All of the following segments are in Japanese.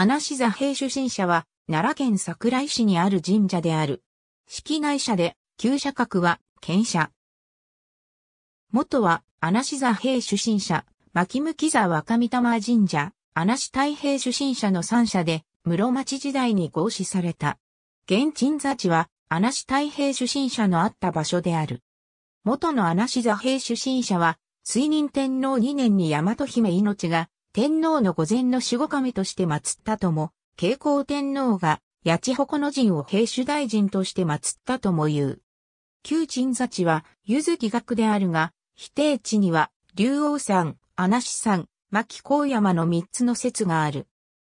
穴志座兵出身者は、奈良県桜井市にある神社である。式内社で、旧社格は、剣社。元は、穴志座兵出身者、牧向座若御霊神社、穴志太平出身者の三社で、室町時代に合祀された。現鎮座地は、穴志太平出身者のあった場所である。元の穴志座兵出身者は、水任天皇2年に大和姫命が天皇の御前の守護神として祀ったとも、慶光天皇が八千穂の陣を兵主大臣として祀ったとも言う。旧鎮座地は、柚ず学であるが、否定地には、竜王山、穴子山、牧高山の三つの説がある。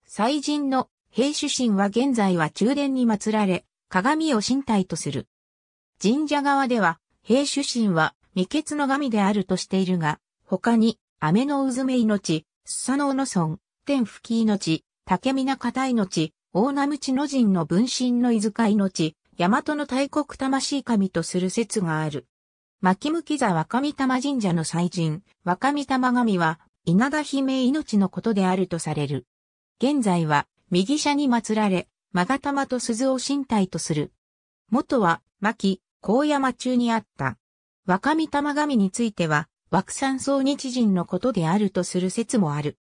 祭神の兵主神は現在は中殿に祀られ、鏡を神体とする。神社側では、兵主神は未決の神であるとしているが、他に、雨の渦め命、スサノオの村、天吹きの地、竹皆堅いの大名口の人の分身の居遣いの地、大和の大国魂神とする説がある。巻向座若見玉神社の祭神、若見玉神は、稲田姫命のことであるとされる。現在は、右者に祀られ、マが玉と鈴を身体とする。元は、牧、高山中にあった。若見玉神については、枠山層日人のことであるとする説もある。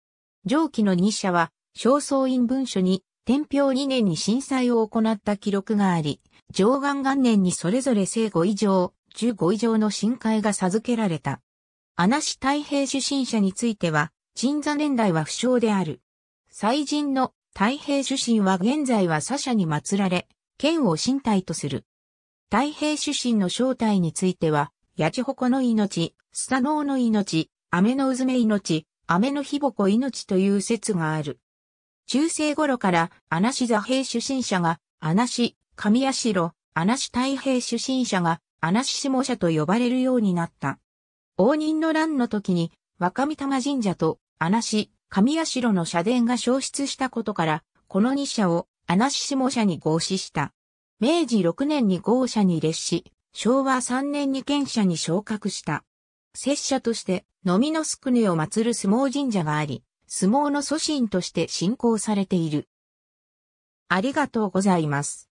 上記の二社は、正倉院文書に、天平2年に震災を行った記録があり、上岸元年にそれぞれ正後以上、15以上の深海が授けられた。穴市太平出身者については、鎮座年代は不詳である。祭神の太平出身は現在は佐社に祀られ、剣を身体とする。太平出身の正体については、八千穂の命、スタノーの命、雨のうずめ命、雨のひぼこ命という説がある。中世頃から、穴市座兵出身者が、穴市、神社、穴市太平出身者が、穴市下社と呼ばれるようになった。応仁の乱の時に、若御玉神社と、穴市、神社の社殿が消失したことから、この二社を、穴市下社に合祀した。明治6年に合社に列し、昭和3年に県社に昇格した。拙者として、のみのすくねを祀る相撲神社があり、相撲の祖神として信仰されている。ありがとうございます。